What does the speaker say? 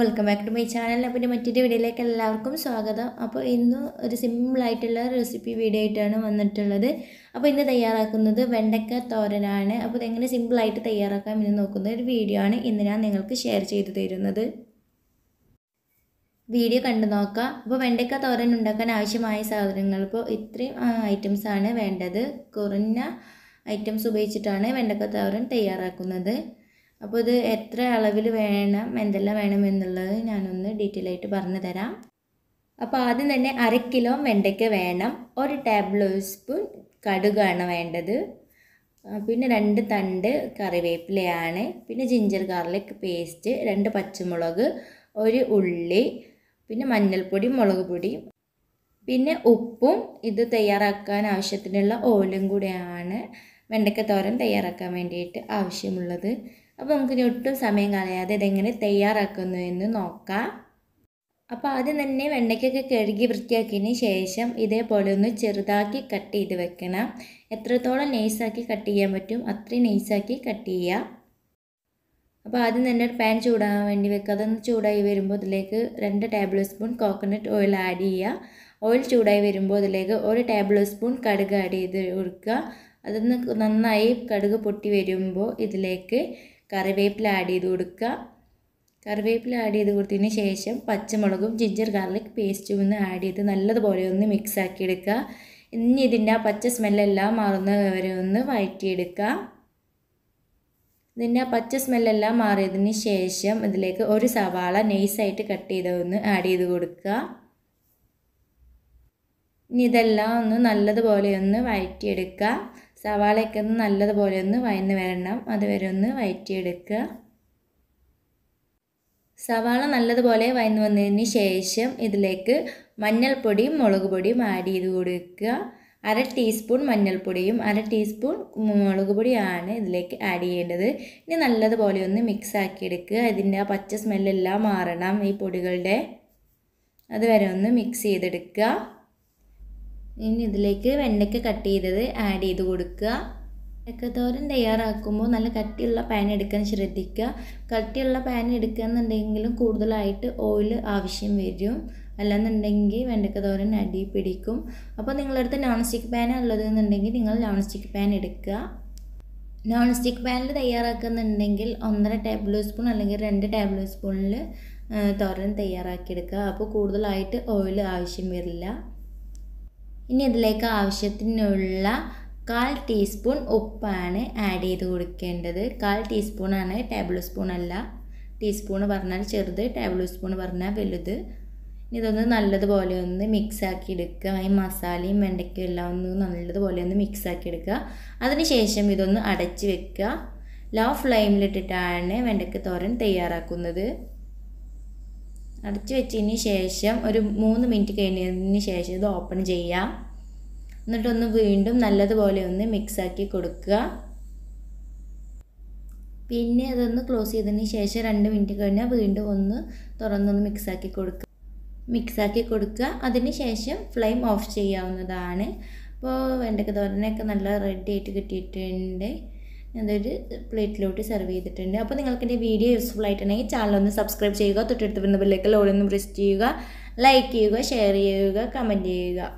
welcome back to my channel അപ്പോൾ എൻ്റെ മറ്റൊരു വീഡിയോയിലേക്ക് എല്ലാവർക്കും സ്വാഗതം അപ്പോൾ ഇന്ന് ഒരു സിമ്പിളായിട്ടുള്ള റെസിപ്പി വീഡിയോ ആയിട്ടാണ് വന്നിട്ടുള്ളത് അപ്പോൾ ഇന്ന് തയ്യാറാക്കുന്നത് വെണ്ടക്ക തോരനാണ് അപ്പോൾ ഇതെങ്ങനെ സിമ്പിളായിട്ട് തയ്യാറാക്കാം എന്ന് നോക്കുന്ന ഒരു വീഡിയോ ആണ് ഇന്ന് ഞാൻ നിങ്ങൾക്ക് ഷെയർ ചെയ്തു തരുന്നത് വീഡിയോ കണ്ടു നോക്കാം അപ്പോൾ വെണ്ടക്ക തോരൻ ഉണ്ടാക്കാൻ ആവശ്യമായ സാധനങ്ങൾ ഇപ്പോൾ ഇത്രയും ഐറ്റംസാണ് വേണ്ടത് കുറഞ്ഞ ഐറ്റംസ് ഉപയോഗിച്ചിട്ടാണ് വെണ്ടക്ക തോരൻ തയ്യാറാക്കുന്നത് അപ്പോൾ ഇത് എത്ര അളവിൽ വേണം എന്തെല്ലാം വേണം എന്നുള്ളത് ഞാനൊന്ന് ഡീറ്റെയിൽ ആയിട്ട് പറഞ്ഞു തരാം അപ്പോൾ ആദ്യം തന്നെ അര കിലോ വെണ്ടയ്ക്ക വേണം ഒരു ടേബിൾ സ്പൂൺ കടുകാണ് വേണ്ടത് പിന്നെ രണ്ട് തണ്ട് കറിവേപ്പിലയാണ് പിന്നെ ജിഞ്ചർ ഗാർലിക് പേസ്റ്റ് രണ്ട് പച്ചമുളക് ഒരു ഉള്ളി പിന്നെ മഞ്ഞൾപ്പൊടി മുളക് പൊടി പിന്നെ ഉപ്പും ഇത് തയ്യാറാക്കാൻ ആവശ്യത്തിനുള്ള ഓയിലും കൂടെയാണ് വെണ്ടയ്ക്ക തോരൻ തയ്യാറാക്കാൻ വേണ്ടിയിട്ട് ആവശ്യമുള്ളത് അപ്പോൾ നമുക്കിനി ഒട്ടും സമയം കളയാതെ ഇതെങ്ങനെ തയ്യാറാക്കുന്നു എന്ന് നോക്കാം അപ്പോൾ ആദ്യം തന്നെ വെണ്ടയ്ക്കൊക്കെ കഴുകി വൃത്തിയാക്കിയതിന് ശേഷം ഇതേപോലെ ഒന്ന് ചെറുതാക്കി കട്ട് ചെയ്ത് വെക്കണം എത്രത്തോളം നെയ്സാക്കി കട്ട് ചെയ്യാൻ പറ്റും അത്രയും നെയ്സാക്കി കട്ട് ചെയ്യുക അപ്പോൾ ആദ്യം തന്നെ ഒരു പാൻ ചൂടാകാൻ വേണ്ടി വെക്കുക അതൊന്ന് ചൂടായി വരുമ്പോൾ ഇതിലേക്ക് രണ്ട് table spoon coconut oil add ചെയ്യുക ഓയിൽ ചൂടായി വരുമ്പോൾ ഇതിലേക്ക് ഒരു ടേബിൾ സ്പൂൺ കടുക് ആഡ് ചെയ്ത് കൊടുക്കുക അതൊന്ന് നന്നായി കടുക് പൊട്ടി വരുമ്പോൾ ഇതിലേക്ക് കറിവേപ്പില ആഡ് ചെയ്ത് കൊടുക്കുക കറിവേപ്പില ആഡ് ചെയ്ത് കൊടുത്തതിന് ശേഷം പച്ചമുളകും ജിഞ്ചർ ഗാർലിക് പേസ്റ്റും ഒന്ന് ആഡ് ചെയ്ത് നല്ലതുപോലെ ഒന്ന് മിക്സ് ആക്കി എടുക്കുക ഇനി ഇതിൻ്റെ ആ പച്ച സ്മെല്ലെല്ലാം മാറുന്ന വരെ ഒന്ന് വഴറ്റിയെടുക്കുക ഇതിൻ്റെ ആ പച്ച സ്മെല്ലെല്ലാം മാറിയതിന് ശേഷം ഇതിലേക്ക് ഒരു സവാള നൈസായിട്ട് കട്ട് ചെയ്തൊന്ന് ആഡ് ചെയ്ത് കൊടുക്കുക ഇനി ഇതെല്ലാം ഒന്ന് നല്ലതുപോലെ ഒന്ന് വഴറ്റിയെടുക്കുക സവാളയൊക്കെ ഒന്ന് നല്ലതുപോലെ ഒന്ന് വയന്ന് വരണം അതുവരെ ഒന്ന് വയറ്റിയെടുക്കുക സവാള നല്ലതുപോലെ വയന്ന് വന്നതിന് ശേഷം ഇതിലേക്ക് മഞ്ഞൾപ്പൊടിയും മുളക് പൊടിയും ആഡ് ചെയ്ത് കൊടുക്കുക അര ടീസ്പൂൺ മഞ്ഞൾപ്പൊടിയും അര ടീസ്പൂൺ മുളക് പൊടിയാണ് ഇതിലേക്ക് ആഡ് ചെയ്യേണ്ടത് ഇനി നല്ലതുപോലെ ഒന്ന് മിക്സ് ആക്കിയെടുക്കുക ഇതിൻ്റെ ആ പച്ച സ്മെല്ലെല്ലാം മാറണം ഈ പൊടികളുടെ അതുവരെ ഒന്ന് മിക്സ് ചെയ്തെടുക്കുക ഇനി ഇതിലേക്ക് വെണ്ടയ്ക്ക കട്ട് ചെയ്തത് ആഡ് ചെയ്ത് കൊടുക്കുക വെണ്ടക്കത്തോരൻ തയ്യാറാക്കുമ്പോൾ നല്ല കട്ടിയുള്ള പാൻ എടുക്കാൻ ശ്രദ്ധിക്കുക കട്ടിയുള്ള പാൻ എടുക്കുകയെന്നുണ്ടെങ്കിലും കൂടുതലായിട്ട് ഓയിൽ ആവശ്യം വരും അല്ലാന്നുണ്ടെങ്കിൽ വെണ്ടക്കത്തോരൻ അടി പിടിക്കും അപ്പോൾ നിങ്ങളടുത്ത് നോൺ സ്റ്റിക്ക് പാൻ ഉള്ളതെന്നുണ്ടെങ്കിൽ നിങ്ങൾ നോൺ സ്റ്റിക്ക് പാൻ എടുക്കുക നോൺ സ്റ്റിക്ക് പാനിൽ തയ്യാറാക്കുന്നുണ്ടെങ്കിൽ ഒന്നര ടേബിൾ സ്പൂൺ അല്ലെങ്കിൽ രണ്ട് ടേബിൾ സ്പൂണിൽ തോരൻ തയ്യാറാക്കിയെടുക്കുക അപ്പോൾ കൂടുതലായിട്ട് ഓയിൽ ആവശ്യം വരില്ല ഇനി ഇതിലേക്ക് ആവശ്യത്തിനുള്ള കാൽ ടീസ്പൂൺ ഉപ്പാണ് ആഡ് ചെയ്ത് കൊടുക്കേണ്ടത് കാൽ ടീസ്പൂണാണ് ടേബിൾ സ്പൂൺ അല്ല ടീസ്പൂൺ പറഞ്ഞാൽ ചെറുത് ടേബിൾ സ്പൂൺ പറഞ്ഞാൽ വലുത് ഇതൊന്ന് നല്ലതുപോലെ ഒന്ന് മിക്സാക്കി എടുക്കുക ഈ മസാലയും വെണ്ടയ്ക്കും എല്ലാം ഒന്ന് നല്ലതുപോലെ ഒന്ന് മിക്സാക്കി എടുക്കുക അതിനുശേഷം ഇതൊന്ന് അടച്ച് വെക്കുക ലോ ഫ്ലെയിമിലിട്ടിട്ടാണ് വെണ്ടയ്ക്ക് തോരൻ തയ്യാറാക്കുന്നത് അടച്ചു വെച്ചതിന് ശേഷം ഒരു മൂന്ന് മിനിറ്റ് കഴിഞ്ഞതിന് ശേഷം ഇത് ഓപ്പൺ ചെയ്യാം എന്നിട്ടൊന്ന് വീണ്ടും നല്ലതുപോലെ ഒന്ന് മിക്സാക്കി കൊടുക്കുക പിന്നെ അതൊന്ന് ക്ലോസ് ചെയ്തതിന് ശേഷം രണ്ട് മിനിറ്റ് കഴിഞ്ഞാൽ വീണ്ടും ഒന്ന് തുറന്നൊന്ന് മിക്സാക്കി കൊടുക്കുക മിക്സാക്കി കൊടുക്കുക അതിന് ശേഷം ഫ്ലെയിം ഓഫ് ചെയ്യാവുന്നതാണ് അപ്പോൾ വേണ്ടക്ക് തോരനൊക്കെ നല്ല റെഡി ആയിട്ട് കിട്ടിയിട്ടുണ്ട് അതൊരു പ്ലേറ്റിലോട്ട് സെർവ് ചെയ്തിട്ടുണ്ട് അപ്പോൾ നിങ്ങൾക്ക് എൻ്റെ വീഡിയോ യൂസ്ഫുൾ ആയിട്ടുണ്ടെങ്കിൽ ചാനൽ ഒന്ന് സബ്സ്ക്രൈബ് ചെയ്യുക തൊട്ടടുത്ത് വരുന്ന ബില്ലേക്ക് ലോൺ ഒന്ന് പ്രസ് ചെയ്യുക ലൈക്ക് ചെയ്യുക ഷെയർ ചെയ്യുക കമൻറ്റ് ചെയ്യുക